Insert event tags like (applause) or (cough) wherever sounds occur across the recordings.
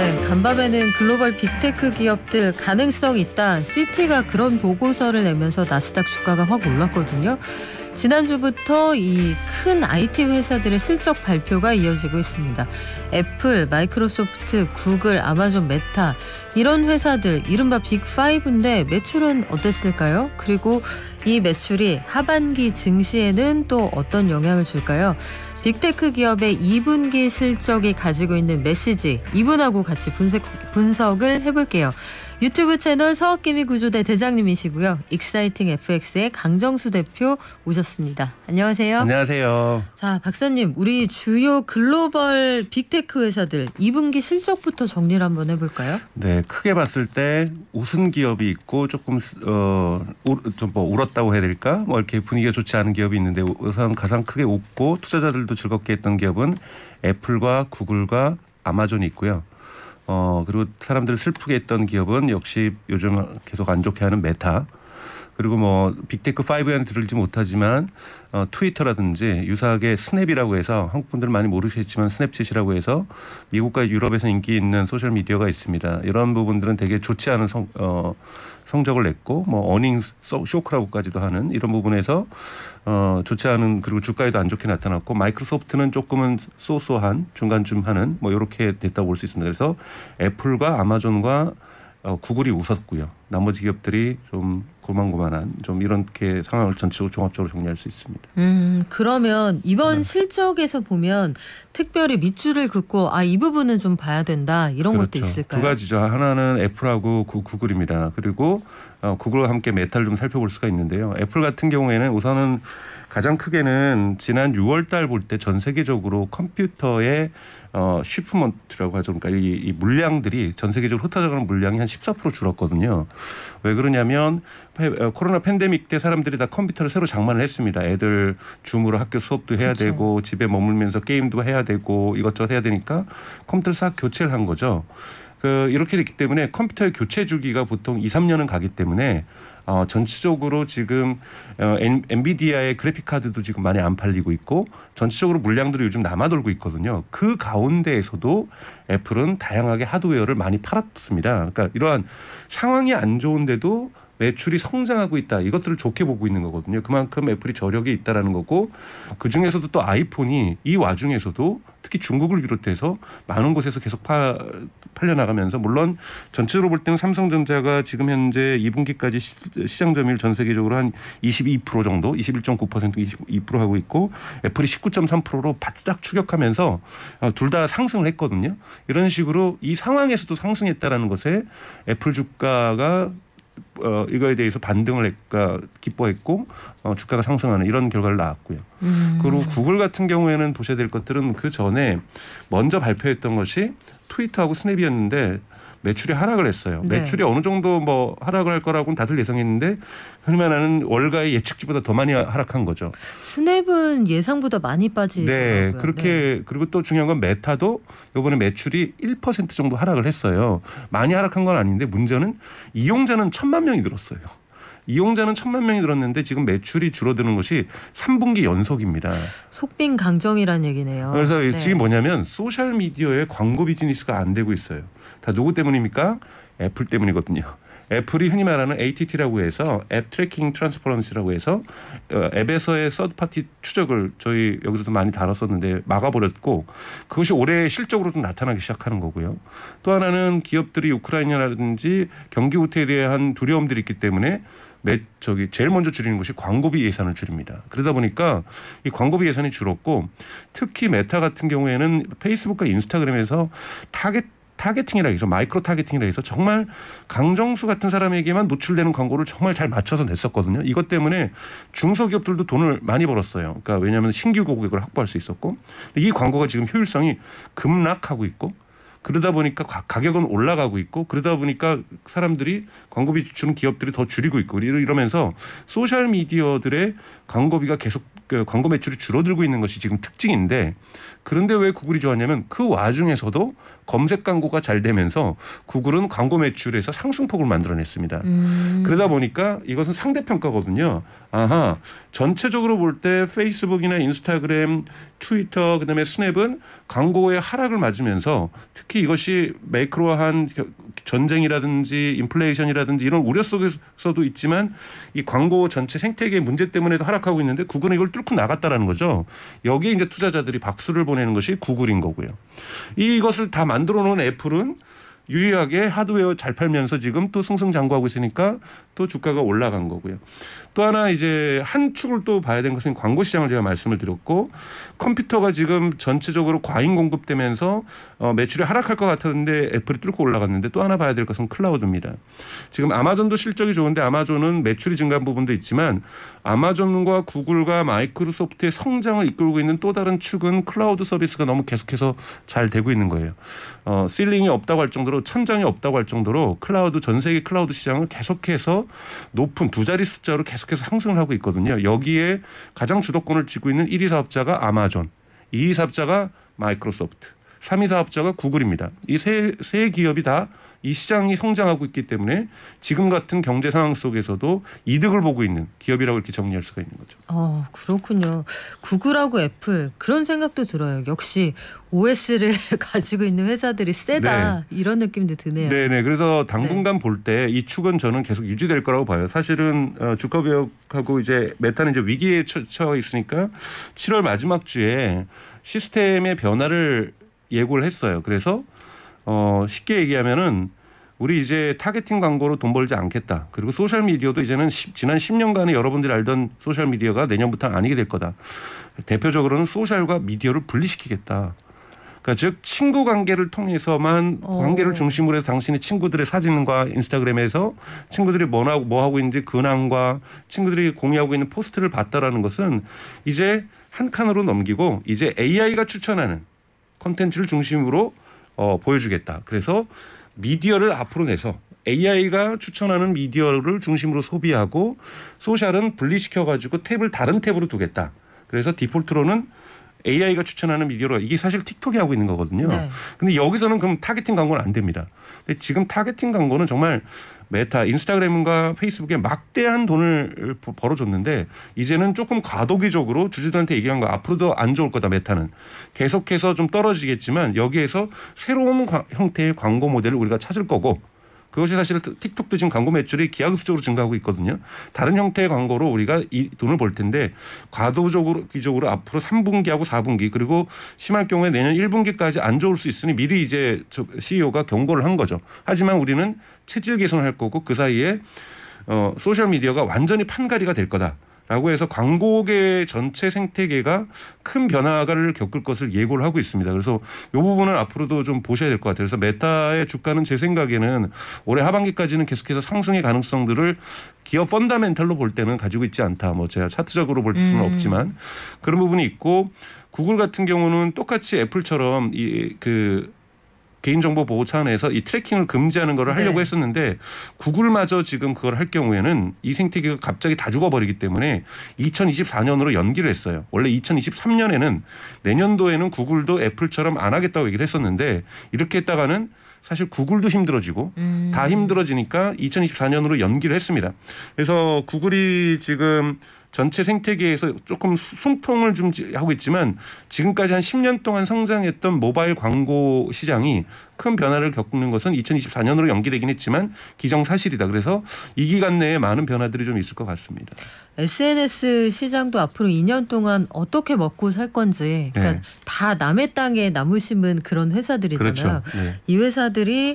네, 간밤에는 글로벌 빅테크 기업들 가능성 있다. 시티가 그런 보고서를 내면서 나스닥 주가가 확 올랐거든요. 지난주부터 이 큰 IT 회사들의 실적 발표가 이어지고 있습니다. 애플, 마이크로소프트, 구글, 아마존, 메타 이런 회사들 이른바 빅5인데 매출은 어땠을까요? 그리고 이 매출이 하반기 증시에는 또 어떤 영향을 줄까요? 빅테크 기업의 2분기 실적이 가지고 있는 메시지 이분하고 같이 분석, 분석을 해볼게요. 유튜브 채널 서학기미 구조대 대장님이시고요. 익사이팅 FX의 강정수 대표 오셨습니다. 안녕하세요. 안녕하세요. 자, 박사님, 우리 주요 글로벌 빅테크 회사들 2분기 실적부터 정리를 한번 해볼까요? 네, 크게 봤을 때 웃은 기업이 있고 조금 어, 좀 뭐 울었다고 해야 될까? 뭐 이렇게 분위기가 좋지 않은 기업이 있는데 우선 가장 크게 웃고 투자자들도 즐겁게 했던 기업은 애플과 구글과 아마존이 있고요. 어 그리고 사람들을 슬프게 했던 기업은 역시 요즘 계속 안 좋게 하는 메타 그리고 뭐 빅테크 5에는 들을지 못하지만 어, 트위터라든지 유사하게 스냅이라고 해서 한국 분들은 많이 모르시겠지만 스냅챗이라고 해서 미국과 유럽에서 인기 있는 소셜 미디어가 있습니다. 이런 부분들은 되게 좋지 않은 성, 어, 성적을 냈고 뭐 어닝 쇼크라고까지도 하는 이런 부분에서 어, 좋지 않은 그리고 주가에도 안 좋게 나타났고 마이크로소프트는 조금은 소소한 중간쯤 하는 뭐 이렇게 됐다고 볼 수 있습니다. 그래서 애플과 아마존과 어, 구글이 웃었고요. 나머지 기업들이 좀 고만고만한 좀 이렇게 상황을 전체적으로 종합적으로 정리할 수 있습니다. 음 그러면 이번 네. 실적에서 보면 특별히 밑줄을 긋고 아이 부분은 좀 봐야 된다 이런 그렇죠. 것도 있을까요? 두 가지죠. 하나는 애플하고 구, 글입니다 그리고 어, 구글과 함께 메타를 좀 살펴볼 수가 있는데요. 애플 같은 경우에는 우선은 가장 크게는 지난 6월달 볼 때 전 세계적으로 컴퓨터의 어, 쉬프먼트라고 하죠. 그러니까 이, 이 물량들이 전 세계적으로 흩어져가는 물량이 한 14% 줄었거든요. 왜 그러냐면 어, 코로나 팬데믹 때 사람들이 다 컴퓨터를 새로 장만을 했습니다. 애들 줌으로 학교 수업도 해야 그렇 되고 집에 머물면서 게임도 해야 되고 이것저것 해야 되니까 컴퓨터를 싹 교체를 한 거죠. 그 이렇게 됐기 때문에 컴퓨터의 교체 주기가 보통 2, 3년은 가기 때문에 어, 전체적으로 지금 어, 엔비디아의 그래픽 카드도 지금 많이 안 팔리고 있고 전체적으로 물량들이 요즘 남아돌고 있거든요. 그 가운데에서도 애플은 다양하게 하드웨어를 많이 팔았습니다. 그러니까 이러한 상황이 안 좋은데도 매출이 성장하고 있다. 이것들을 좋게 보고 있는 거거든요. 그만큼 애플이 저력이 있다라는 거고 그 중에서도 또 아이폰이 이 와중에서도 특히 중국을 비롯해서 많은 곳에서 계속 파, 팔려나가면서 물론 전체적으로 볼 때는 삼성전자가 지금 현재 2분기까지 시, 장 점유율 전 세계적으로 한 22% 정도 21.9% 22% 하고 있고 애플이 19.3%로 바짝 추격하면서 어, 둘다 상승을 했거든요. 이런 식으로 이 상황에서도 상승했다라는 것에 애플 주가가 어, 이거에 대해서 반등을 했까 기뻐했고 어, 주가가 상승하는 이런 결과를 낳았고요. 음. 그리고 구글 같은 경우에는 보셔야 될 것들은 그 전에 먼저 발표했던 것이 트위터하고 스냅이었는데 매출이 하락을 했어요. 네. 매출이 어느 정도 뭐 하락을 할 거라고는 다들 예상했는데 흔히 말하 월가의 예측치보다 더 많이 하락한 거죠. 스냅은 예상보다 많이 빠지 네, 그렇게 네. 그리고 또 중요한 건 메타도 이번에 매출이 1% 정도 하락을 했어요. 많이 하락한 건 아닌데 문제는 이용자는 천만 명이 늘었어요. 이용자는 천만 명이 늘었는데 지금 매출이 줄어드는 것이 3분기 연속입니다. 속빈 강정이란 얘기네요. 그래서 네. 지금 뭐냐면 소셜 미디어의 광고 비즈니스가 안 되고 있어요. 다 누구 때문입니까? 애플 때문이거든요. 애플이 흔히 말하는 ATT라고 해서 앱 트래킹 트랜스퍼런시라고 해서 어, 앱에서의 서드파티 추적을 저희 여기서도 많이 다뤘었는데 막아버렸고 그것이 올해 실적으로 좀 나타나기 시작하는 거고요. 또 하나는 기업들이 우크라이나라든지 경기 후퇴에 대한 두려움들이 있기 때문에 매 저기 제일 먼저 줄이는 것이 광고비 예산을 줄입니다. 그러다 보니까 이 광고비 예산이 줄었고 특히 메타 같은 경우에는 페이스북과 인스타그램에서 타겟 타겟팅이라 해서 마이크로 타겟팅이라 해서 정말 강정수 같은 사람에게만 노출되는 광고를 정말 잘 맞춰서 냈었거든요. 이것 때문에 중소기업들도 돈을 많이 벌었어요. 그러니까 왜냐하면 신규 고객을 확보할 수 있었고 이 광고가 지금 효율성이 급락하고 있고 그러다 보니까 가, 격은 올라가고 있고 그러다 보니까 사람들이 광고비 주는 기업들이 더 줄이고 있고 이러면서 소셜 미디어들의 광고비가 계속 그 광고 매출이 줄어들고 있는 것이 지금 특징인데 그런데 왜 구글이 좋았냐면 그 와중에서도 검색 광고가 잘 되면서 구글은 광고 매출에서 상승폭을 만들어냈습니다. 음. 그러다 보니까 이것은 상대평가거든요. 아하 전체적으로 볼 때 페이스북이나 인스타그램, 트위터 그다음에 스냅은 광고의 하락을 맞으면서 특히 이것이 매크로한 전쟁이라든지 인플레이션이라든지 이런 우려 속에서도 있지만 이 광고 전체 생태계의 문제 때문에도 하락하고 있는데 구글은 이걸 뚫고 나갔다라는 거죠. 여기에 이제 투자자들이 박수를 보내는 것이 구글인 거고요. 이것을 다 만들어 놓은 애플은 유리하게 하드웨어 잘 팔면서 지금 또 승승장구하고 있으니까 또 주가가 올라간 거고요. 또 하나 이제 한 축을 또 봐야 되는 것은 광고 시장을 제가 말씀을 드렸고 컴퓨터가 지금 전체적으로 과잉 공급되면서 어, 매출이 하락할 것 같았는데 애플이 뚫고 올라갔는데 또 하나 봐야 될 것은 클라우드입니다. 지금 아마존도 실적이 좋은데 아마존은 매출이 증가한 부분도 있지만 아마존과 구글과 마이크로소프트의 성장을 이끌고 있는 또 다른 축은 클라우드 서비스가 너무 계속해서 잘 되고 있는 거예요. 어, 실링이 없다고 할 정도로 실제로 천장이 없다고 할 정도로 클라우드 전 세계 클라우드 시장을 계속해서 높은 두 자리 숫자로 계속해서 상승을 하고 있거든요. 여기에 가장 주도권을 쥐고 있는 1위 사업자가 아마존, 2위 사업자가 마이크로소프트, 3위 사업자가 구글입니다. 이 세 세 기업이 다 이 시장이 성장하고 있기 때문에 지금 같은 경제 상황 속에서도 이득을 보고 있는 기업이라고 이렇게 정리할 수가 있는 거죠. 어, 그렇군요. 구글하고 애플 그런 생각도 들어요. 역시 OS를 (laughs) 가지고 있는 회사들이 세다 네. 이런 느낌도 드네요. 네네. 네. 그래서 당분간 네. 볼때 이 축은 저는 계속 유지될 거라고 봐요. 사실은 어, 주가 개혁하고 이제 메타는 이제 위기에 처해 있으니까 7월 마지막 주에 시스템의 변화를 예고를 했어요. 그래서 어 쉽게 얘기하면은 우리 이제 타겟팅 광고로 돈 벌지 않겠다. 그리고 소셜 미디어도 이제는 10, 지난 1 0년간에 여러분들이 알던 소셜 미디어가 내년부터는 아니게 될 거다. 대표적으로는 소셜과 미디어를 분리시키겠다. 그러니까 즉 친구 관계를 통해서만 어. 관계를 중심으로 해서 당신의 친구들의 사진과 인스타그램에서 친구들이 뭐하고 뭐 하고 있는지 근황과 친구들이 공유하고 있는 포스트를 봤다라는 것은 이제 한 칸으로 넘기고 이제 AI가 추천하는 컨텐츠를 중심으로 어, 보여주겠다. 그래서 미디어를 앞으로 내서 AI가 추천하는 미디어를 중심으로 소비하고 소셜은 분리시켜 가지고 탭을 다른 탭으로 두겠다. 그래서 디폴트로는 AI가 추천하는 미디어로 이게 사실 틱톡이 하고 있는 거거든요. 네. 근데 여기서는 그럼 타겟팅 광고는 안 됩니다. 근데 지금 타겟팅 광고는 정말 메타, 인스타그램과 페이스북에 막대한 돈을 벌어줬는데 이제는 조금 과도기적으로 주주들한테 얘기한 거 앞으로도 안 좋을 거다 메타는 계속해서 좀 떨어지겠지만 여기에서 새로운 과, 형태의 광고 모델을 우리가 찾을 거고 그것이 사실 틱톡도 지금 광고 매출이 기하급적으로 증가하고 있거든요. 다른 형태의 광고로 우리가 이 돈을 벌 텐데 과도적으로 기적으로 앞으로 3분기하고 4분기 그리고 심할 경우에 내년 1분기까지 안 좋을 수 있으니 미리 이제 CEO가 경고를 한 거죠. 하지만 우리는 체질 개선을 할 거고 그 사이에 어, 소셜 미디어가 완전히 판가리가 될 거다. 라고 해서 광고계 전체 생태계가 큰 변화를 겪을 것을 예고를 하고 있습니다. 그래서 이 부분은 앞으로도 좀 보셔야 될 것 같아요. 그래서 메타의 주가는 제 생각에는 올해 하반기까지는 계속해서 상승의 가능성들을 기업 펀다멘탈로 볼 때는 가지고 있지 않다. 뭐 제가 차트적으로 볼 수는 음. 없지만 그런 부분이 있고 구글 같은 경우는 똑같이 애플처럼 이그 개인정보 보호 차원에서 이 트래킹을 금지하는 거를 하려고 네. 했었는데 구글마저 지금 그걸 할 경우에는 이 생태계가 갑자기 다 죽어버리기 때문에 2024년으로 연기를 했어요. 원래 2023년에는 내년도에는 구글도 애플처럼 안 하겠다고 얘기를 했었는데 이렇게 했다가는 사실 구글도 힘들어지고 음. 다 힘들어지니까 2024년으로 연기를 했습니다. 그래서 구글이 지금 전체 생태계에서 조금 숨통을 좀 하고 있지만 지금까지 한 10년 동안 성장했던 모바일 광고 시장이 큰 변화를 겪는 것은 2024년으로 연기되긴 했지만 기정사실이다. 그래서 이 기간 내에 많은 변화들이 좀 있을 것 같습니다. SNS 시장도 앞으로 2년 동안 어떻게 먹고 살 건지 그러니까 네. 다 남의 땅에 나무 심은 그런 회사들이잖아요. 그렇죠. 네. 이 회사들이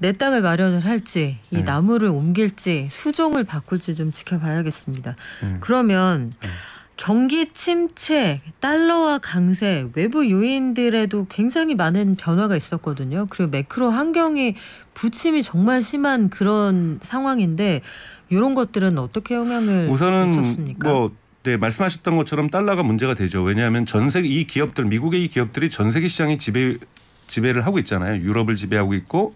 내 땅을 마련을 할지 이 음. 나무를 옮길지 수종을 바꿀지 좀 지켜봐야겠습니다. 음. 그러면 음. 경기 침체, 달러와 강세, 외부 요인들에도 굉장히 많은 변화가 있었거든요. 그리고 매크로 환경이 부침이 정말 심한 그런 상황인데 이런 것들은 어떻게 영향을 우선은 미쳤습니까? 뭐 네, 말씀하셨던 것처럼 달러가 문제가 되죠. 왜냐하면 전 세계 이 기업들 미국의 이 기업들이 전 세계 시장이 지배 지배를 하고 있잖아요. 유럽을 지배하고 있고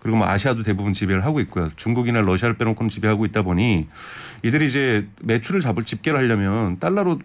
그리고 뭐 아시아도 대부분 지배를 하고 있고요. 중국이나 러시아를 빼놓고는 지배하고 있다 보니 이들이 이제 매출을 잡을 집계를 하려면 달러로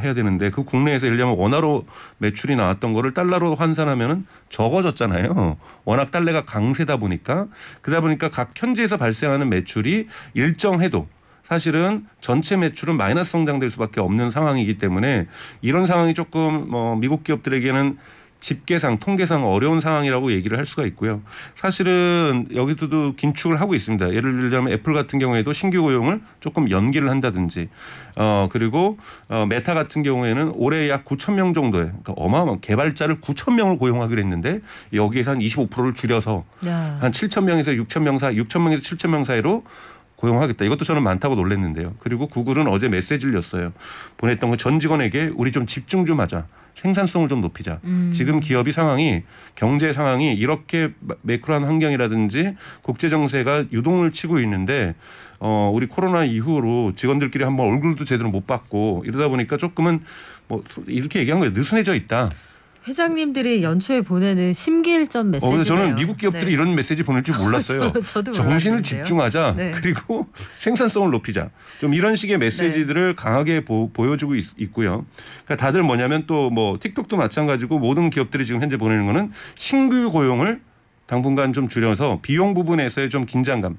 해야 되는데 그 국내에서 예를 들면 원화로 매출이 나왔던 거를 달러로 환산하면은 적어졌잖아요. 워낙 달러가 강세다 보니까 그러다 보니까 각 현지에서 발생하는 매출이 일정해도 사실은 전체 매출은 마이너스 성장될 수밖에 없는 상황이기 때문에 이런 상황이 조금 뭐 미국 기업들에게는 집계상 통계상 어려운 상황이라고 얘기를 할 수가 있고요. 사실은 여기서도 긴축을 하고 있습니다. 예를 들자면 애플 같은 경우에도 신규 고용을 조금 연기를 한다든지 어 그리고 어 메타 같은 경우에는 올해 약 9천 명 정도의 그러니까 어마어마한 개발자를 9천 명을 고용하기로 했는데 여기에서 한 25%를 줄여서 야. 한 7천 명에서 6천 명 사이 6천 명에서 7천 명 사이로 고용하겠다. 이것도 저는 많다고 놀랐는데요. 그리고 구글은 어제 메시지를 냈어요. 보냈던 거 전 직원에게 우리 좀 집중 좀 하자. 생산성을 좀 높이자. 음. 지금 기업이 상황이 경제 상황이 이렇게 매크로한 환경이라든지 국제 정세가 유동을 치고 있는데 어 우리 코로나 이후로 직원들끼리 한번 얼굴도 제대로 못 봤고 이러다 보니까 조금은 뭐 이렇게 얘기한 거예요. 느슨해져 있다. 회장님들이 연초에 보내는 심기일전 메시지네 어, 저는 미국 기업들이 네. 이런 메시지 보낼 줄 몰랐어요. (laughs) 저, 도 정신을 집중하자. 네. 그리고 생산성을 높이자. 좀 이런 식의 메시지들을 네. 강하게 보, 여주고 있, 고요 그러니까 다들 뭐냐면 또 뭐 틱톡도 마찬가지고 모든 기업들이 지금 현재 보내는 거는 신규 고용을 당분간 좀 줄여서 비용 부분에서의 좀 긴장감.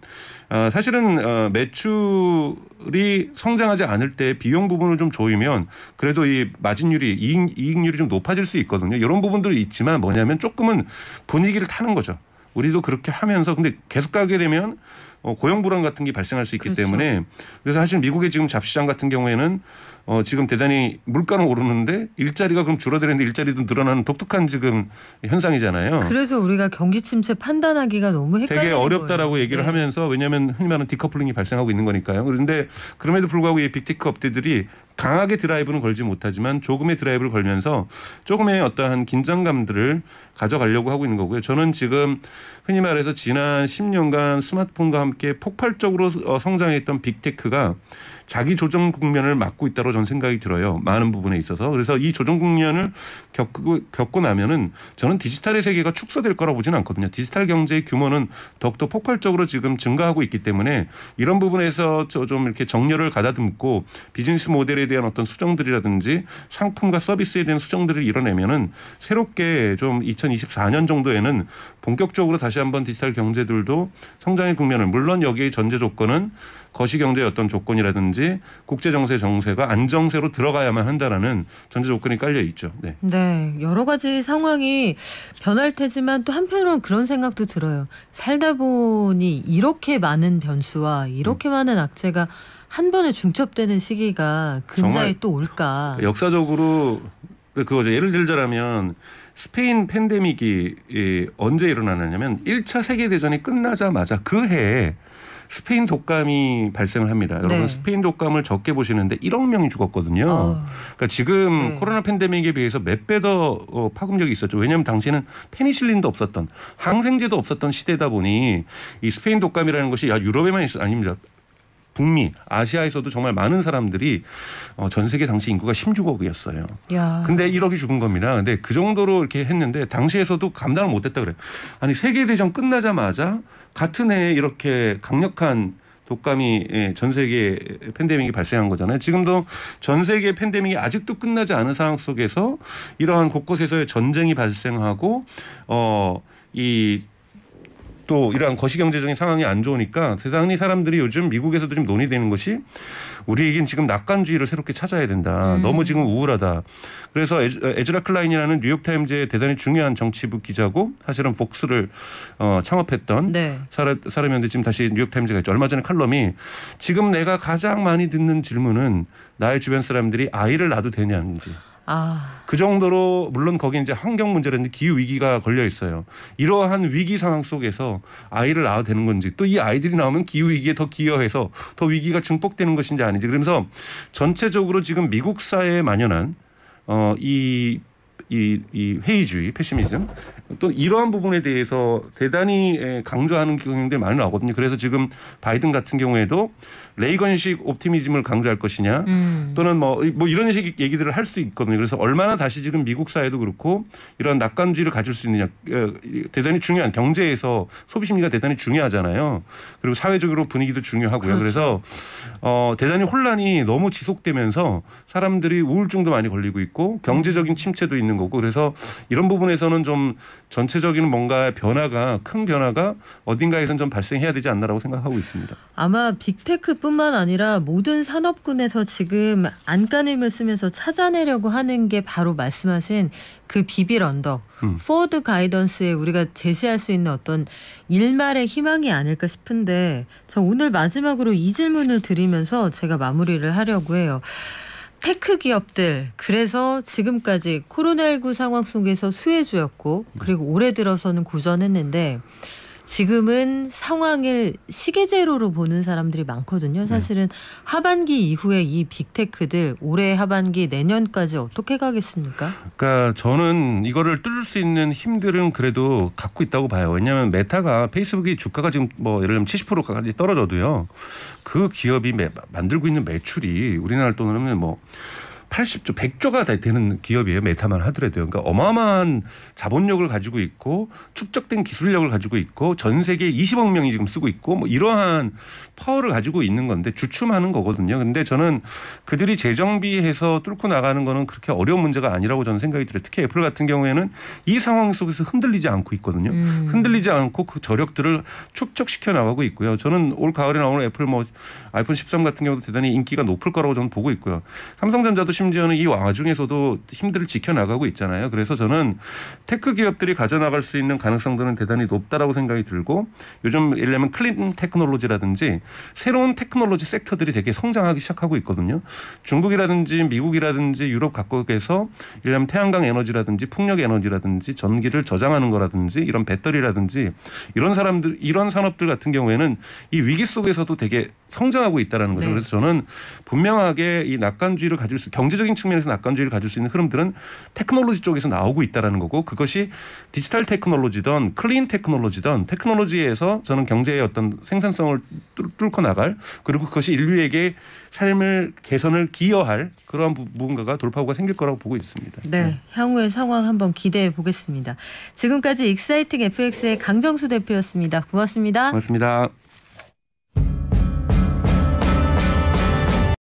어, 사실은 어, 매출이 성장하지 않을 때 비용 부분을 좀 조이면 그래도 이 마진율이 이익, 이익률이 좀 높아질 수 있거든요. 이런 부분들이 있지만 뭐냐면 조금은 분위기를 타는 거죠. 우리도 그렇게 하면서 근데 계속 가게 되면 어, 고용 불안 같은 게 발생할 수 있기 그렇죠. 때문에 그래서 사실 미국의 지금 잡시장 같은 경우에는 어, 지금 대단히 물가는 오르는데 일자리가 그럼 줄어드는데 일자리도 늘어나는 독특한 지금 현상이잖아요. 그래서 우리가 경기 침체 판단하기가 너무 헷갈리는 되게 어렵다라고 거예요. 얘기를 네. 하면서 왜냐하면 흔히 말하는 디커플링이 발생하고 있는 거니까요. 그런데 그럼에도 불구하고 이 빅테크 업체들이 강하게 드라이브는 걸지 못하지만 조금의 드라이브를 걸면서 조금의 어떠한 긴장감들을 가져가려고 하고 있는 거고요. 저는 지금 흔히 말해서 지난 10년간 스마트폰과 함께 폭발적으로 어, 성장했던 빅테크가 자기 조정 국면을 막고 있다고 저는 생각이 들어요. 많은 부분에 있어서. 그래서 이 조정 국면을 겪고, 겪고 나면은 저는 디지털의 세계가 축소될 거라고 보지는 않거든요. 디지털 경제의 규모는 더욱더 폭발적으로 지금 증가하고 있기 때문에 이런 부분에서 좀 이렇게 정렬을 가다듬고 비즈니스 모델에 대한 어떤 수정들이라든지 상품과 서비스에 대한 수정들을 이뤄내면은 새롭게 좀 2024년 정도에는 본격적으로 다시 한번 디지털 경제들도 성장의 국면을 물론 여기에 전제 조건은 거시경제 어떤 조건이라든지 국제정세 정세가 안정세로 들어가야만 한다라는 전제 조건이 깔려 있죠. 네. 네. 여러 가지 상황이 변할 테지만 또 한편으로는 그런 생각도 들어요. 살다 보니 이렇게 많은 변수와 이렇게 음. 많은 악재가 한 번에 중첩되는 시기가 근자에 또 올까. 역사적으로 그 그거죠. 예를 들자면 스페인 팬데믹이 언제 일어나느냐면 1차 세계대전이 끝나자마자 그 해에 스페인 독감이 발생을 합니다. 여러분 네. 스페인 독감을 적게 보시는데 1억 명이 죽었거든요. 어. 그러니까 지금 네. 코로나 팬데믹에 비해서 몇 배더 어, 파급력이 있었죠. 왜냐하면 당시에는 페니실린도 없었던 항생제도 없었던 시대다 보니 이 스페인 독감이라는 것이 야 유럽에만 있어 아닙니다. 북미, 아시아에서도 정말 많은 사람들이 어, 전 세계 당시 인구가 16억이었어요. 야. 근데 1억이 죽은 겁니다. 근데 그 정도로 이렇게 했는데 당시에서도 감당을 못했다 그래요. 아니 세계 대전 끝나자마자 같은 해에 이렇게 강력한 독감이 예, 전 세계 팬데믹이 발생한 거잖아요. 지금도 전 세계 팬데믹이 아직도 끝나지 않은 상황 속에서 이러한 곳곳에서의 전쟁이 발생하고 어이 또 이러한 거시경제적인 상황이 안 좋으니까 세상이 사람들이 요즘 미국에서도 좀 논의되는 것이 우리에겐 지금 낙관주의를 새롭게 찾아야 된다. 음. 너무 지금 우울하다. 그래서 어, 에즈라 클라인이라는 뉴욕타임즈의 대단히 중요한 정치부 기자고 사실은 복스를 어, 창업했던 네. 사람, 사람이었는데 지금 다시 뉴욕타임즈가 있죠. 얼마 전에 칼럼이 지금 내가 가장 많이 듣는 질문은 나의 주변 사람들이 아이를 낳아도 되냐는지. 아. 그 정도로 물론 거기 이제 환경 문제라든지 기후 위기가 걸려 있어요. 이러한 위기 상황 속에서 아이를 낳아도 되는 건지 또 이 아이들이 나오면 기후 위기에 더 기여해서 더 위기가 증폭되는 것인지 아닌지 그러면서 전체적으로 지금 미국 사회에 만연한 어, 이 이, 이 회의주의, 패시미즘 또 이러한 부분에 대해서 대단히 강조하는 경향들이 많이 나오거든요. 그래서 지금 바이든 같은 경우에도 레이건식 옵티미즘을 강조할 것이냐 음. 또는 뭐, 뭐 이런 식의 얘기들을 할 수 있거든요. 그래서 얼마나 다시 지금 미국 사회도 그렇고 이런 낙관주의를 가질 수 있느냐 대단히 중요한 경제에서 소비 심리가 대단히 중요하잖아요. 그리고 사회적으로 분위기도 중요하고요. 그렇죠. 그래서 어, 대단히 혼란이 너무 지속되면서 사람들이 우울증도 많이 걸리고 있고 경제적인 침체도 있는 있는 거고 그래서 이런 부분에서는 좀 전체적인 뭔가 변화가 큰 변화가 어딘가에선 좀 발생해야 되지 않나라고 생각하고 있습니다. 아마 빅테크뿐만 아니라 모든 산업군에서 지금 안간힘을 쓰면서 찾아내려고 하는 게 바로 말씀하신 그 비빌 언덕 음. 포드 가이던스에 우리가 제시할 수 있는 어떤 일말의 희망이 아닐까 싶은데 저 오늘 마지막으로 이 질문을 드리면서 제가 마무리를 하려고 해요. 테크 기업들 그래서 지금까지 코로나19 상황 속에서 수혜주였고 그리고 올해 들어서는 고전했는데 지금은 상황을 시계제로로 보는 사람들이 많거든요. 네. 사실은 네. 하반기 이후에 이 빅테크들 올해 하반기 내년까지 어떻게 가겠습니까? 그러니까 저는 이거를 뚫을 수 있는 힘들은 그래도 갖고 있다고 봐요. 왜냐하면 메타가 페이스북이 주가가 지금 뭐 예를 들면 70%까지 떨어져도요. 그 기업이 매, 만들고 있는 매출이 우리나라 돈으로는 뭐 80조, 100조가 되는 기업이에요. 메타만 하더라도요. 그러니까 어마어마한 자본력을 가지고 있고 축적된 기술력을 가지고 있고 전 세계 20억 명이 지금 쓰고 있고 뭐 이러한 파워를 가지고 있는 건데 주춤하는 거거든요. 근데 저는 그들이 재정비해서 뚫고 나가는 거는 그렇게 어려운 문제가 아니라고 저는 생각이 들어요. 특히 애플 같은 경우에는 이 상황 속에서 흔들리지 않고 있거든요. 음. 흔들리지 않고 그 저력들을 축적시켜 나가고 있고요. 저는 올 가을에 나오는 애플 뭐 아이폰 13 같은 경우도 대단히 인기가 높을 거라고 저는 보고 있고요. 삼성전자도 심지어는 이 와중에서도 힘들을 지켜나가고 있잖아요. 그래서 저는 테크 기업들이 가져나갈 수 있는 가능성들은 대단히 높다라고 생각이 들고 요즘 예를 들면 클린 테크놀로지라든지 새로운 테크놀로지 섹터들이 되게 성장하기 시작하고 있거든요. 중국이라든지 미국이라든지 유럽 각국에서 예를 들면 태양광 에너지라든지 풍력 에너지라든지 전기를 저장하는 거라든지 이런 배터리라든지 이런 사람들 이런 산업들 같은 경우에는 이 위기 속에서도 되게 성장하고 있다라는 거죠. 네. 그래서 저는 분명하게 이 낙관주의를 가질 수 경제 경제적인 측면에서 낙관주의를 가질 수 있는 흐름들은 테크놀로지 쪽에서 나오고 있다라는 거고 그것이 디지털 테크놀로지든 클린 테크놀로지든 테크놀로지에서 저는 경제의 어떤 생산성을 뚫고 나갈 그리고 그것이 인류에게 삶을 개선을 기여할 그러한 무언가가 돌파구가 생길 거라고 보고 있습니다. 네, 네. 향후의 상황 한번 기대해 보겠습니다. 지금까지 익사이팅 FX의 강정수 대표였습니다. 고맙습니다. 고맙습니다.